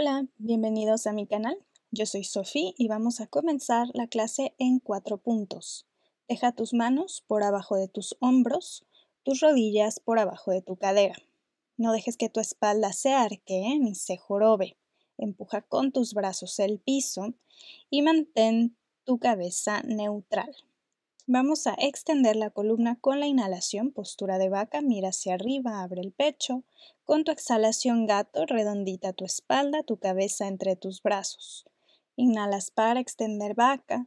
Hola, bienvenidos a mi canal. Yo soy Sofía y vamos a comenzar la clase en cuatro puntos. Deja tus manos por abajo de tus hombros, tus rodillas por abajo de tu cadera. No dejes que tu espalda se arquee ¿eh? ni se jorobe. Empuja con tus brazos el piso y mantén tu cabeza neutral. Vamos a extender la columna con la inhalación, postura de vaca, mira hacia arriba, abre el pecho. Con tu exhalación gato, redondita tu espalda, tu cabeza entre tus brazos. Inhalas para extender vaca,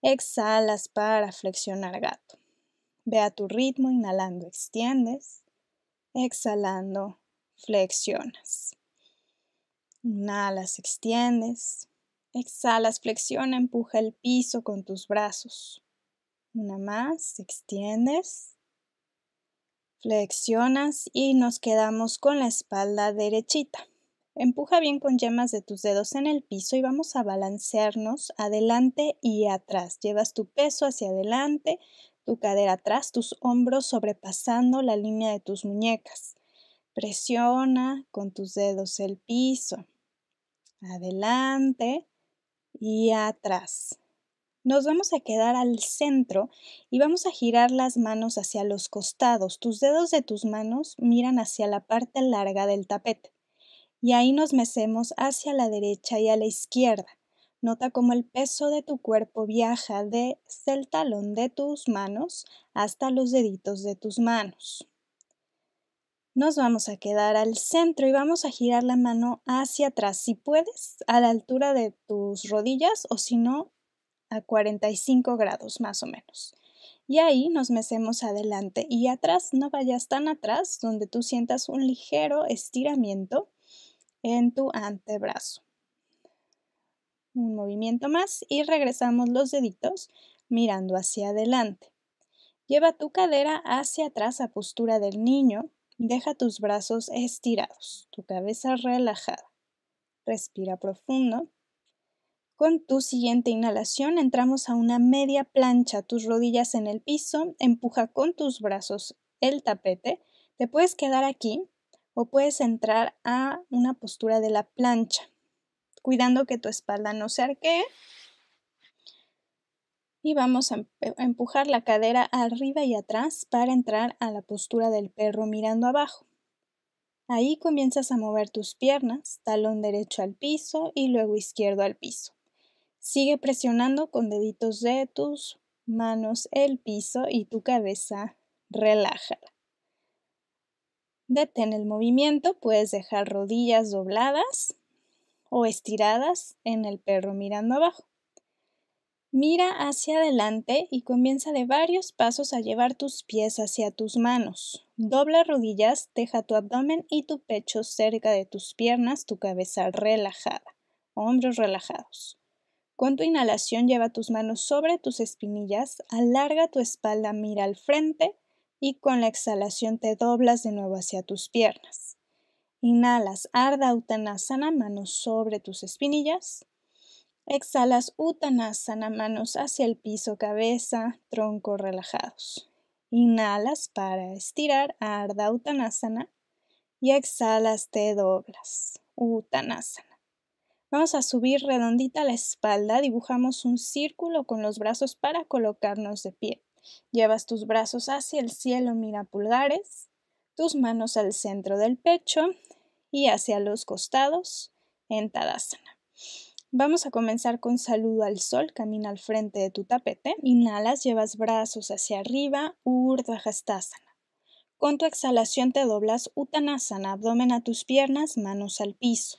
exhalas para flexionar gato. Ve a tu ritmo, inhalando extiendes, exhalando flexionas. Inhalas, extiendes, exhalas, flexiona, empuja el piso con tus brazos. Una más, extiendes, flexionas y nos quedamos con la espalda derechita. Empuja bien con yemas de tus dedos en el piso y vamos a balancearnos adelante y atrás. Llevas tu peso hacia adelante, tu cadera atrás, tus hombros sobrepasando la línea de tus muñecas. Presiona con tus dedos el piso. Adelante y atrás. Nos vamos a quedar al centro y vamos a girar las manos hacia los costados. Tus dedos de tus manos miran hacia la parte larga del tapete. Y ahí nos mecemos hacia la derecha y a la izquierda. Nota cómo el peso de tu cuerpo viaja desde el talón de tus manos hasta los deditos de tus manos. Nos vamos a quedar al centro y vamos a girar la mano hacia atrás, si puedes, a la altura de tus rodillas o si no, a 45 grados más o menos. Y ahí nos mecemos adelante y atrás, no vayas tan atrás donde tú sientas un ligero estiramiento en tu antebrazo. Un movimiento más y regresamos los deditos mirando hacia adelante. Lleva tu cadera hacia atrás a postura del niño. Deja tus brazos estirados, tu cabeza relajada. Respira profundo. Con tu siguiente inhalación entramos a una media plancha, tus rodillas en el piso, empuja con tus brazos el tapete, te puedes quedar aquí o puedes entrar a una postura de la plancha, cuidando que tu espalda no se arquee. Y vamos a empujar la cadera arriba y atrás para entrar a la postura del perro mirando abajo. Ahí comienzas a mover tus piernas, talón derecho al piso y luego izquierdo al piso. Sigue presionando con deditos de tus manos el piso y tu cabeza relájala. Detén el movimiento, puedes dejar rodillas dobladas o estiradas en el perro mirando abajo. Mira hacia adelante y comienza de varios pasos a llevar tus pies hacia tus manos. Dobla rodillas, deja tu abdomen y tu pecho cerca de tus piernas, tu cabeza relajada, hombros relajados. Con tu inhalación lleva tus manos sobre tus espinillas, alarga tu espalda, mira al frente y con la exhalación te doblas de nuevo hacia tus piernas. Inhalas arda, utanasana, manos sobre tus espinillas. Exhalas utanasana, manos hacia el piso, cabeza, troncos relajados. Inhalas para estirar arda, utanasana y exhalas te doblas. utanasana. Vamos a subir redondita la espalda, dibujamos un círculo con los brazos para colocarnos de pie. Llevas tus brazos hacia el cielo, mira pulgares, tus manos al centro del pecho y hacia los costados en Tadasana. Vamos a comenzar con saludo al sol, camina al frente de tu tapete, inhalas, llevas brazos hacia arriba, Urdhva Hastasana. Con tu exhalación te doblas Uttanasana, abdomen a tus piernas, manos al piso.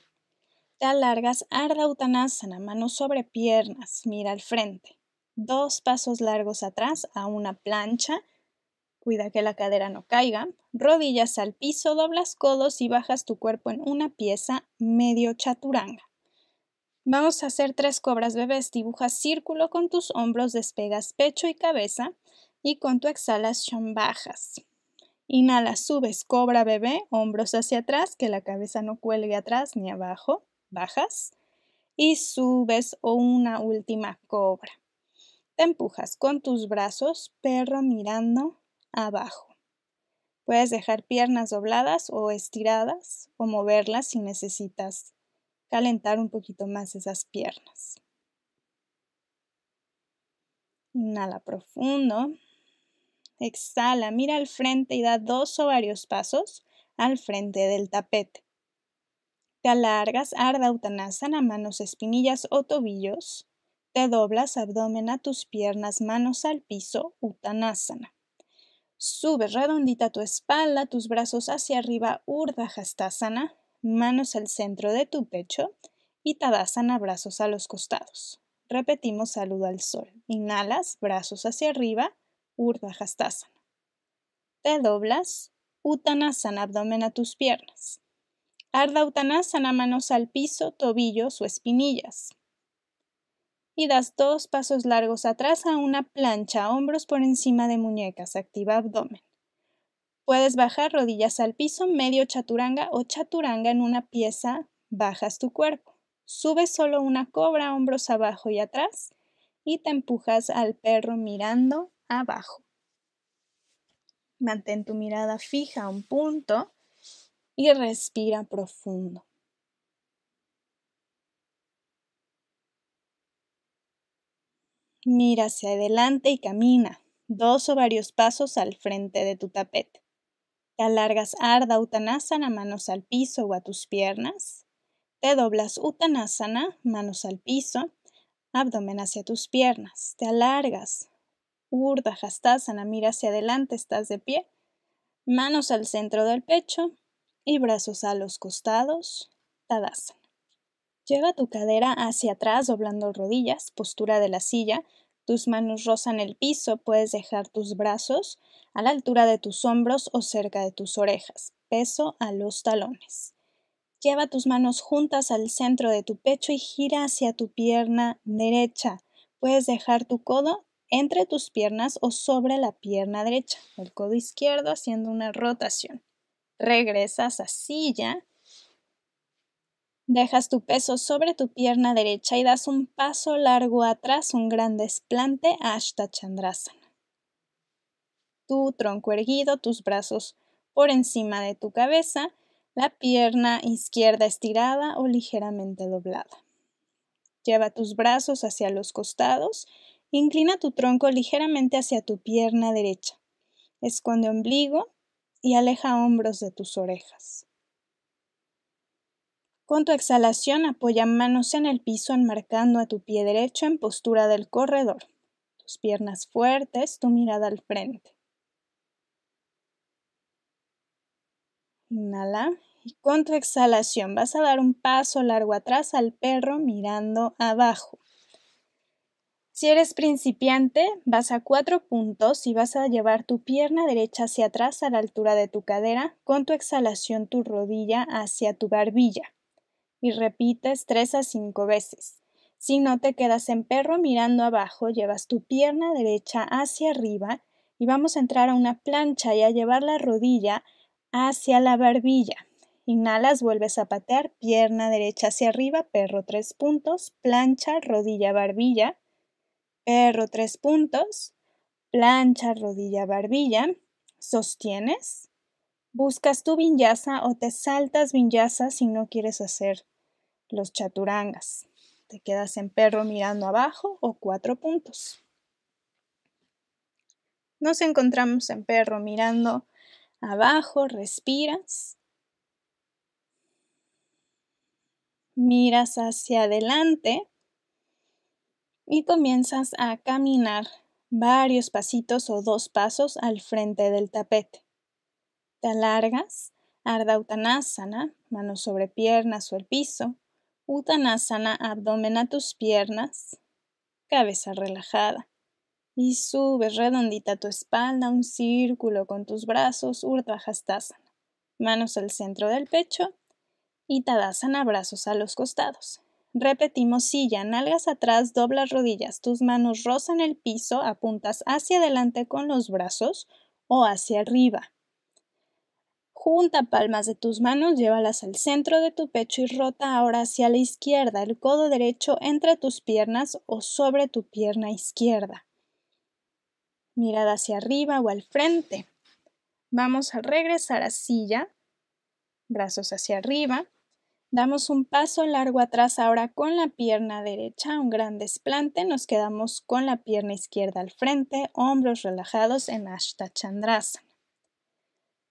Te alargas, arda utanasana, manos sobre piernas, mira al frente. Dos pasos largos atrás a una plancha. Cuida que la cadera no caiga. Rodillas al piso, doblas codos y bajas tu cuerpo en una pieza medio chaturanga. Vamos a hacer tres cobras bebés. Dibujas círculo con tus hombros, despegas pecho y cabeza y con tu exhalación bajas. Inhala, subes, cobra bebé, hombros hacia atrás, que la cabeza no cuelgue atrás ni abajo bajas y subes una última cobra. Te empujas con tus brazos, perro mirando abajo. Puedes dejar piernas dobladas o estiradas o moverlas si necesitas calentar un poquito más esas piernas. Inhala profundo. Exhala, mira al frente y da dos o varios pasos al frente del tapete. Te alargas, utanasana, manos, espinillas o tobillos. Te doblas, abdomen a tus piernas, manos al piso, utanasana. Subes redondita tu espalda, tus brazos hacia arriba, hastasana, manos al centro de tu pecho y tadasana, brazos a los costados. Repetimos saludo al sol. Inhalas, brazos hacia arriba, hastasana. Te doblas, utanasana, abdomen a tus piernas. Ardautanasana manos al piso, tobillos o espinillas. Y das dos pasos largos atrás a una plancha, hombros por encima de muñecas, activa abdomen. Puedes bajar rodillas al piso, medio chaturanga o chaturanga en una pieza, bajas tu cuerpo. Subes solo una cobra, hombros abajo y atrás, y te empujas al perro mirando abajo. Mantén tu mirada fija a un punto y respira profundo. Mira hacia adelante y camina dos o varios pasos al frente de tu tapete. Te alargas arda utanasana, manos al piso o a tus piernas. Te doblas utanasana, manos al piso, abdomen hacia tus piernas. Te alargas. Urda Hastasana mira hacia adelante, estás de pie. Manos al centro del pecho, y brazos a los costados, Tadasana. Lleva tu cadera hacia atrás doblando rodillas, postura de la silla, tus manos rozan el piso, puedes dejar tus brazos a la altura de tus hombros o cerca de tus orejas, peso a los talones. Lleva tus manos juntas al centro de tu pecho y gira hacia tu pierna derecha. Puedes dejar tu codo entre tus piernas o sobre la pierna derecha, el codo izquierdo haciendo una rotación. Regresas a silla. Dejas tu peso sobre tu pierna derecha y das un paso largo atrás, un gran desplante hasta Chandrasana. Tu tronco erguido, tus brazos por encima de tu cabeza, la pierna izquierda estirada o ligeramente doblada. Lleva tus brazos hacia los costados, inclina tu tronco ligeramente hacia tu pierna derecha. Esconde ombligo, y aleja hombros de tus orejas. Con tu exhalación apoya manos en el piso enmarcando a tu pie derecho en postura del corredor, tus piernas fuertes, tu mirada al frente. Inhala y con tu exhalación vas a dar un paso largo atrás al perro mirando abajo. Si eres principiante, vas a cuatro puntos y vas a llevar tu pierna derecha hacia atrás a la altura de tu cadera, con tu exhalación tu rodilla hacia tu barbilla. Y repites tres a cinco veces. Si no te quedas en perro mirando abajo, llevas tu pierna derecha hacia arriba y vamos a entrar a una plancha y a llevar la rodilla hacia la barbilla. Inhalas, vuelves a patear, pierna derecha hacia arriba, perro tres puntos, plancha, rodilla, barbilla perro tres puntos, plancha, rodilla, barbilla, sostienes, buscas tu vinyasa o te saltas vinyasa si no quieres hacer los chaturangas. Te quedas en perro mirando abajo o cuatro puntos. Nos encontramos en perro mirando abajo, respiras. Miras hacia adelante, y comienzas a caminar varios pasitos o dos pasos al frente del tapete. Te alargas, Uttanasana, manos sobre piernas o el piso, Uttanasana, abdomen a tus piernas, cabeza relajada. Y subes redondita tu espalda, un círculo con tus brazos, Urdhva Manos al centro del pecho y Tadasana, brazos a los costados. Repetimos silla, nalgas atrás, doblas rodillas, tus manos rozan el piso, apuntas hacia adelante con los brazos o hacia arriba. Junta palmas de tus manos, llévalas al centro de tu pecho y rota ahora hacia la izquierda, el codo derecho entre tus piernas o sobre tu pierna izquierda. Mirada hacia arriba o al frente. Vamos a regresar a silla, brazos hacia arriba, Damos un paso largo atrás ahora con la pierna derecha, un gran desplante. Nos quedamos con la pierna izquierda al frente, hombros relajados en Ashta Chandrasana.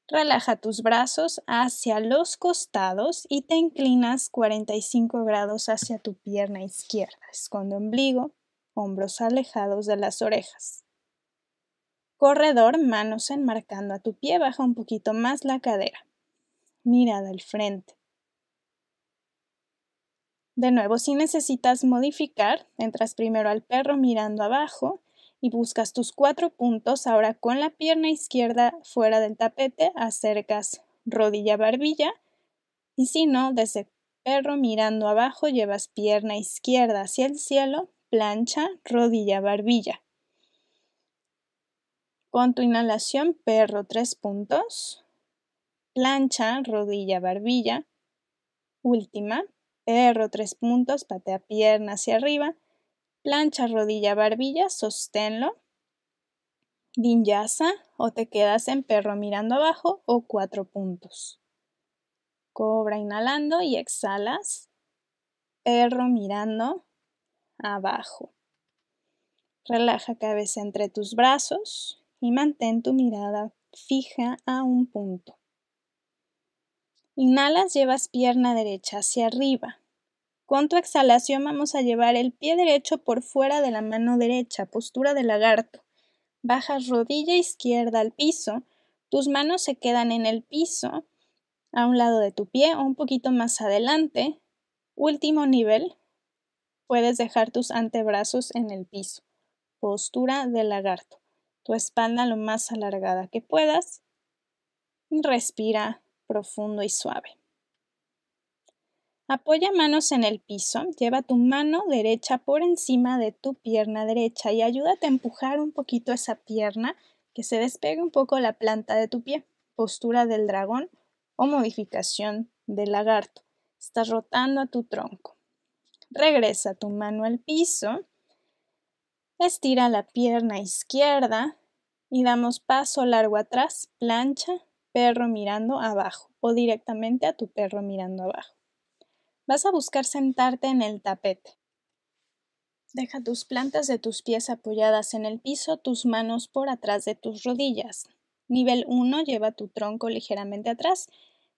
Relaja tus brazos hacia los costados y te inclinas 45 grados hacia tu pierna izquierda. escondo ombligo, hombros alejados de las orejas. Corredor, manos enmarcando a tu pie, baja un poquito más la cadera. Mirada al frente. De nuevo, si necesitas modificar, entras primero al perro mirando abajo y buscas tus cuatro puntos. Ahora con la pierna izquierda fuera del tapete, acercas rodilla barbilla y si no, desde perro mirando abajo llevas pierna izquierda hacia el cielo, plancha, rodilla barbilla. Con tu inhalación, perro tres puntos, plancha, rodilla barbilla, última, Perro, tres puntos, patea pierna hacia arriba, plancha, rodilla, barbilla, sosténlo. Vinyasa o te quedas en perro mirando abajo o cuatro puntos. Cobra inhalando y exhalas. Perro mirando abajo. Relaja cabeza entre tus brazos y mantén tu mirada fija a un punto. Inhalas, llevas pierna derecha hacia arriba. Con tu exhalación vamos a llevar el pie derecho por fuera de la mano derecha, postura de lagarto. Bajas rodilla izquierda al piso, tus manos se quedan en el piso, a un lado de tu pie o un poquito más adelante. Último nivel, puedes dejar tus antebrazos en el piso. Postura de lagarto. Tu espalda lo más alargada que puedas. Respira profundo y suave. Apoya manos en el piso, lleva tu mano derecha por encima de tu pierna derecha y ayúdate a empujar un poquito esa pierna que se despegue un poco la planta de tu pie, postura del dragón o modificación del lagarto. Estás rotando a tu tronco. Regresa tu mano al piso, estira la pierna izquierda y damos paso largo atrás, plancha perro mirando abajo o directamente a tu perro mirando abajo. Vas a buscar sentarte en el tapete. Deja tus plantas de tus pies apoyadas en el piso, tus manos por atrás de tus rodillas. Nivel 1 lleva tu tronco ligeramente atrás.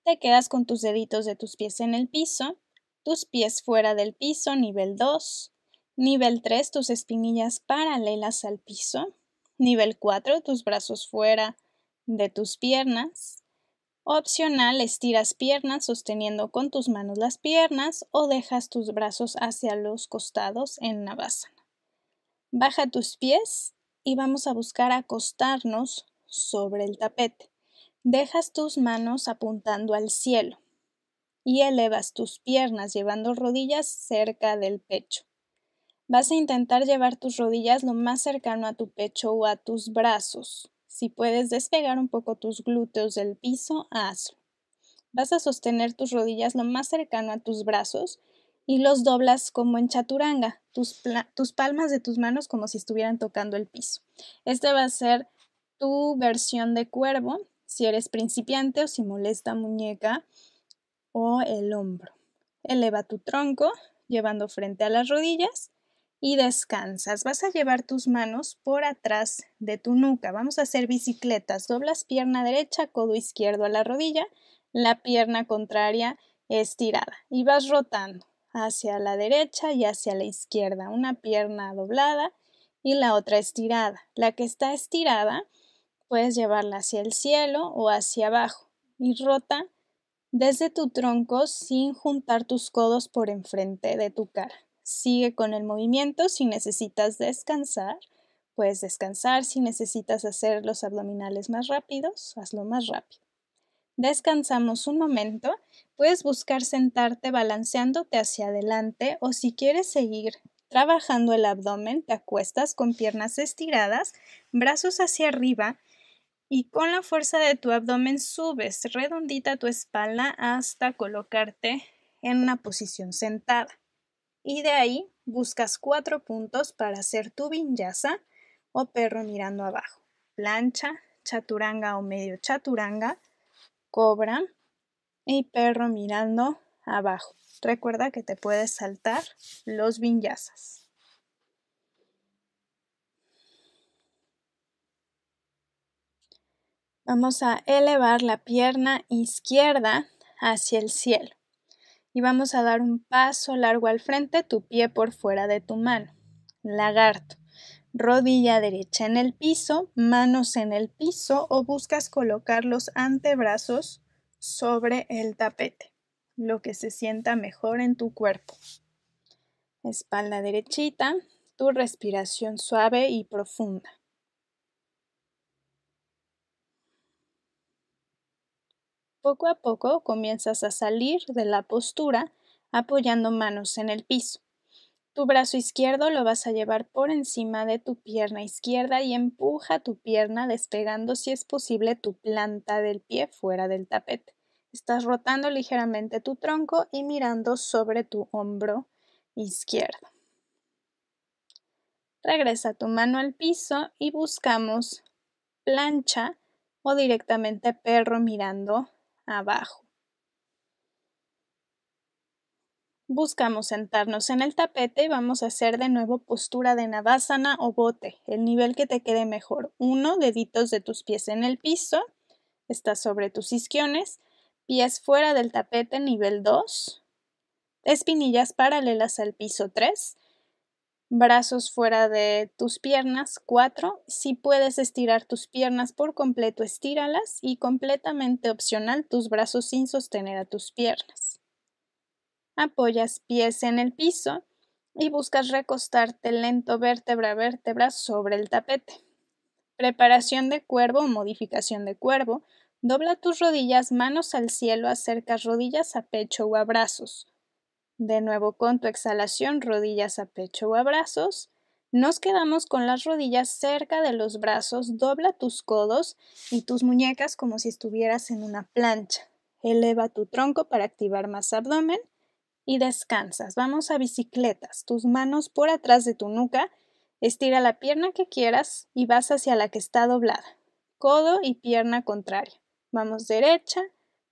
Te quedas con tus deditos de tus pies en el piso, tus pies fuera del piso, nivel 2. Nivel 3, tus espinillas paralelas al piso. Nivel 4, tus brazos fuera de tus piernas. Opcional, estiras piernas sosteniendo con tus manos las piernas o dejas tus brazos hacia los costados en Navasana. Baja tus pies y vamos a buscar acostarnos sobre el tapete. Dejas tus manos apuntando al cielo y elevas tus piernas llevando rodillas cerca del pecho. Vas a intentar llevar tus rodillas lo más cercano a tu pecho o a tus brazos. Si puedes despegar un poco tus glúteos del piso, hazlo. Vas a sostener tus rodillas lo más cercano a tus brazos y los doblas como en chaturanga, tus, tus palmas de tus manos como si estuvieran tocando el piso. Este va a ser tu versión de cuervo, si eres principiante o si molesta muñeca o el hombro. Eleva tu tronco llevando frente a las rodillas y descansas. Vas a llevar tus manos por atrás de tu nuca. Vamos a hacer bicicletas. Doblas pierna derecha, codo izquierdo a la rodilla, la pierna contraria estirada y vas rotando hacia la derecha y hacia la izquierda. Una pierna doblada y la otra estirada. La que está estirada puedes llevarla hacia el cielo o hacia abajo y rota desde tu tronco sin juntar tus codos por enfrente de tu cara sigue con el movimiento. Si necesitas descansar, puedes descansar. Si necesitas hacer los abdominales más rápidos, hazlo más rápido. Descansamos un momento. Puedes buscar sentarte balanceándote hacia adelante o si quieres seguir trabajando el abdomen, te acuestas con piernas estiradas, brazos hacia arriba y con la fuerza de tu abdomen subes redondita tu espalda hasta colocarte en una posición sentada y de ahí buscas cuatro puntos para hacer tu vinyasa o perro mirando abajo. Plancha, chaturanga o medio chaturanga, cobra y perro mirando abajo. Recuerda que te puedes saltar los vinyasas. Vamos a elevar la pierna izquierda hacia el cielo y vamos a dar un paso largo al frente, tu pie por fuera de tu mano. Lagarto. Rodilla derecha en el piso, manos en el piso o buscas colocar los antebrazos sobre el tapete, lo que se sienta mejor en tu cuerpo. Espalda derechita, tu respiración suave y profunda. Poco a poco comienzas a salir de la postura apoyando manos en el piso. Tu brazo izquierdo lo vas a llevar por encima de tu pierna izquierda y empuja tu pierna despegando si es posible tu planta del pie fuera del tapete. Estás rotando ligeramente tu tronco y mirando sobre tu hombro izquierdo. Regresa tu mano al piso y buscamos plancha o directamente perro mirando abajo. Buscamos sentarnos en el tapete y vamos a hacer de nuevo postura de navasana o bote, el nivel que te quede mejor. Uno, deditos de tus pies en el piso, está sobre tus isquiones, pies fuera del tapete nivel 2, espinillas paralelas al piso 3, brazos fuera de tus piernas, cuatro. Si puedes estirar tus piernas por completo, estíralas y completamente opcional tus brazos sin sostener a tus piernas. Apoyas pies en el piso y buscas recostarte lento vértebra a vértebra sobre el tapete. Preparación de cuervo o modificación de cuervo. Dobla tus rodillas, manos al cielo, acercas rodillas a pecho o a brazos. De nuevo con tu exhalación, rodillas a pecho o a brazos, Nos quedamos con las rodillas cerca de los brazos, dobla tus codos y tus muñecas como si estuvieras en una plancha. Eleva tu tronco para activar más abdomen y descansas. Vamos a bicicletas, tus manos por atrás de tu nuca, estira la pierna que quieras y vas hacia la que está doblada. Codo y pierna contraria. Vamos derecha,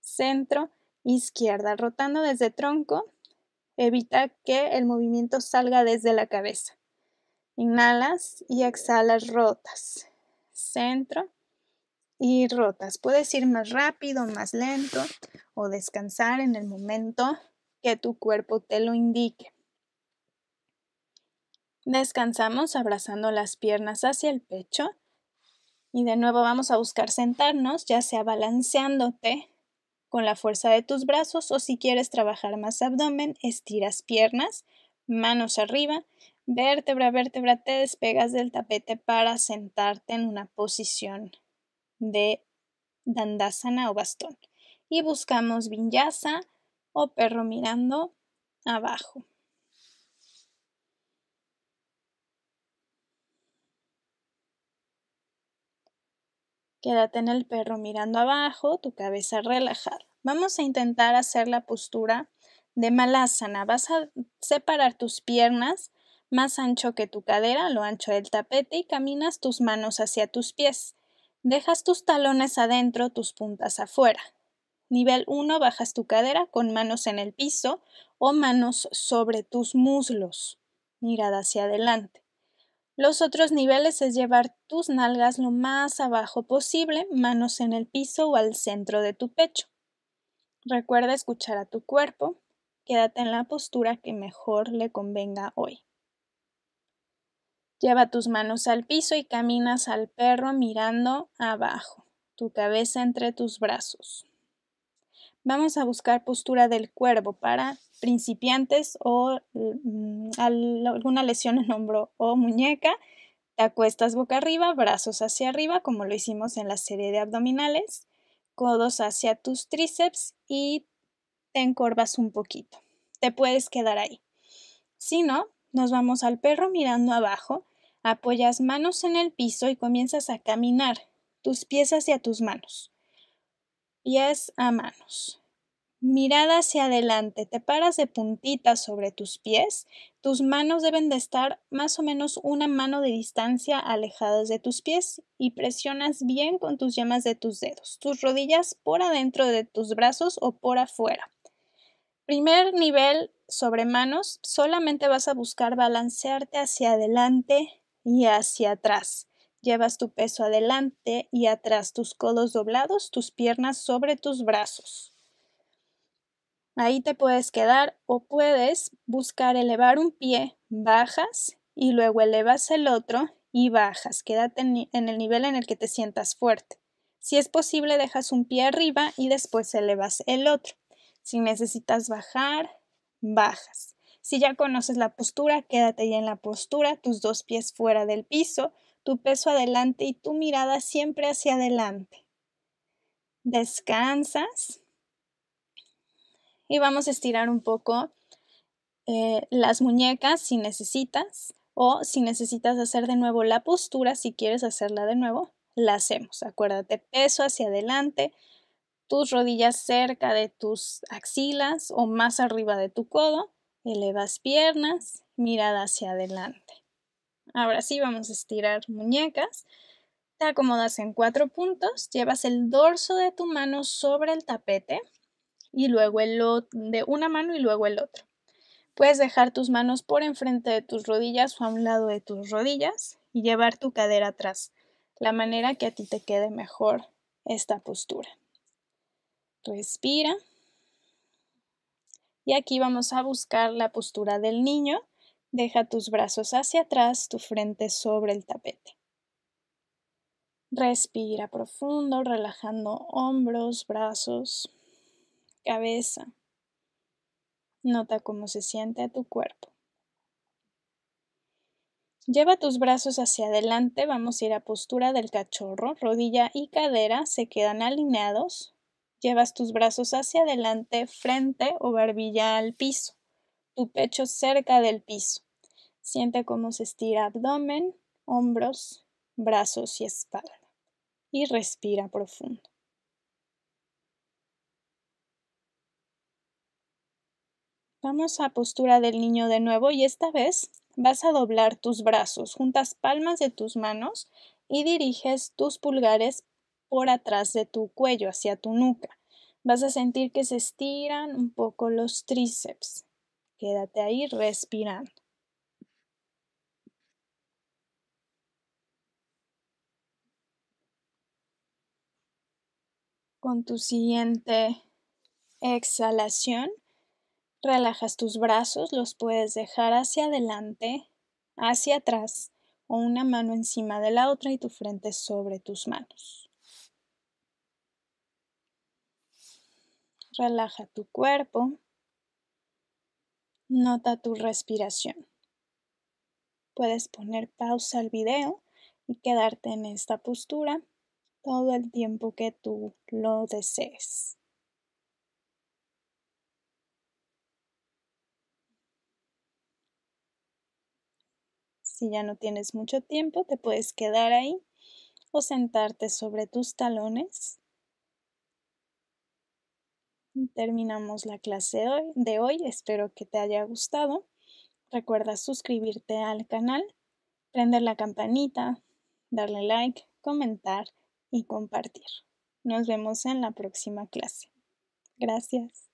centro, izquierda, rotando desde tronco Evita que el movimiento salga desde la cabeza. Inhalas y exhalas, rotas. Centro y rotas. Puedes ir más rápido, más lento o descansar en el momento que tu cuerpo te lo indique. Descansamos abrazando las piernas hacia el pecho y de nuevo vamos a buscar sentarnos, ya sea balanceándote con la fuerza de tus brazos o si quieres trabajar más abdomen, estiras piernas, manos arriba, vértebra vértebra te despegas del tapete para sentarte en una posición de dandasana o bastón. Y buscamos vinyasa o perro mirando abajo. Quédate en el perro mirando abajo, tu cabeza relajada. Vamos a intentar hacer la postura de malasana. Vas a separar tus piernas más ancho que tu cadera, lo ancho del tapete, y caminas tus manos hacia tus pies. Dejas tus talones adentro, tus puntas afuera. Nivel 1, bajas tu cadera con manos en el piso o manos sobre tus muslos. Mirada hacia adelante. Los otros niveles es llevar tus nalgas lo más abajo posible, manos en el piso o al centro de tu pecho. Recuerda escuchar a tu cuerpo, quédate en la postura que mejor le convenga hoy. Lleva tus manos al piso y caminas al perro mirando abajo, tu cabeza entre tus brazos. Vamos a buscar postura del cuervo para principiantes o mm, alguna lesión en hombro o muñeca. Te acuestas boca arriba, brazos hacia arriba, como lo hicimos en la serie de abdominales, codos hacia tus tríceps y te encorvas un poquito. Te puedes quedar ahí. Si no, nos vamos al perro mirando abajo, apoyas manos en el piso y comienzas a caminar tus pies hacia tus manos. Pies a manos. Mirada hacia adelante, te paras de puntitas sobre tus pies, tus manos deben de estar más o menos una mano de distancia alejadas de tus pies y presionas bien con tus yemas de tus dedos, tus rodillas por adentro de tus brazos o por afuera. Primer nivel sobre manos, solamente vas a buscar balancearte hacia adelante y hacia atrás. Llevas tu peso adelante y atrás, tus codos doblados, tus piernas sobre tus brazos. Ahí te puedes quedar o puedes buscar elevar un pie, bajas y luego elevas el otro y bajas. Quédate en, el nivel en el que te sientas fuerte. Si es posible, dejas un pie arriba y después elevas el otro. Si necesitas bajar, bajas. Si ya conoces la postura, quédate ya en la postura, tus dos pies fuera del piso, tu peso adelante y tu mirada siempre hacia adelante. Descansas y vamos a estirar un poco eh, las muñecas si necesitas o si necesitas hacer de nuevo la postura, si quieres hacerla de nuevo, la hacemos. Acuérdate, peso hacia adelante, tus rodillas cerca de tus axilas o más arriba de tu codo, elevas piernas, mirada hacia adelante. Ahora sí vamos a estirar muñecas. Te acomodas en cuatro puntos, llevas el dorso de tu mano sobre el tapete y luego el otro, de una mano y luego el otro. Puedes dejar tus manos por enfrente de tus rodillas o a un lado de tus rodillas y llevar tu cadera atrás, la manera que a ti te quede mejor esta postura. Respira. Y aquí vamos a buscar la postura del niño. Deja tus brazos hacia atrás, tu frente sobre el tapete. Respira profundo, relajando hombros, brazos cabeza. Nota cómo se siente tu cuerpo. Lleva tus brazos hacia adelante, vamos a ir a postura del cachorro, rodilla y cadera se quedan alineados. Llevas tus brazos hacia adelante, frente o barbilla al piso, tu pecho cerca del piso. Siente cómo se estira abdomen, hombros, brazos y espalda. Y respira profundo. Vamos a postura del niño de nuevo y esta vez vas a doblar tus brazos, juntas palmas de tus manos y diriges tus pulgares por atrás de tu cuello, hacia tu nuca. Vas a sentir que se estiran un poco los tríceps. Quédate ahí respirando. Con tu siguiente exhalación, Relajas tus brazos, los puedes dejar hacia adelante, hacia atrás o una mano encima de la otra y tu frente sobre tus manos. Relaja tu cuerpo. Nota tu respiración. Puedes poner pausa al video y quedarte en esta postura todo el tiempo que tú lo desees. Si ya no tienes mucho tiempo, te puedes quedar ahí o sentarte sobre tus talones. Terminamos la clase de hoy. Espero que te haya gustado. Recuerda suscribirte al canal, prender la campanita, darle like, comentar y compartir. Nos vemos en la próxima clase. Gracias.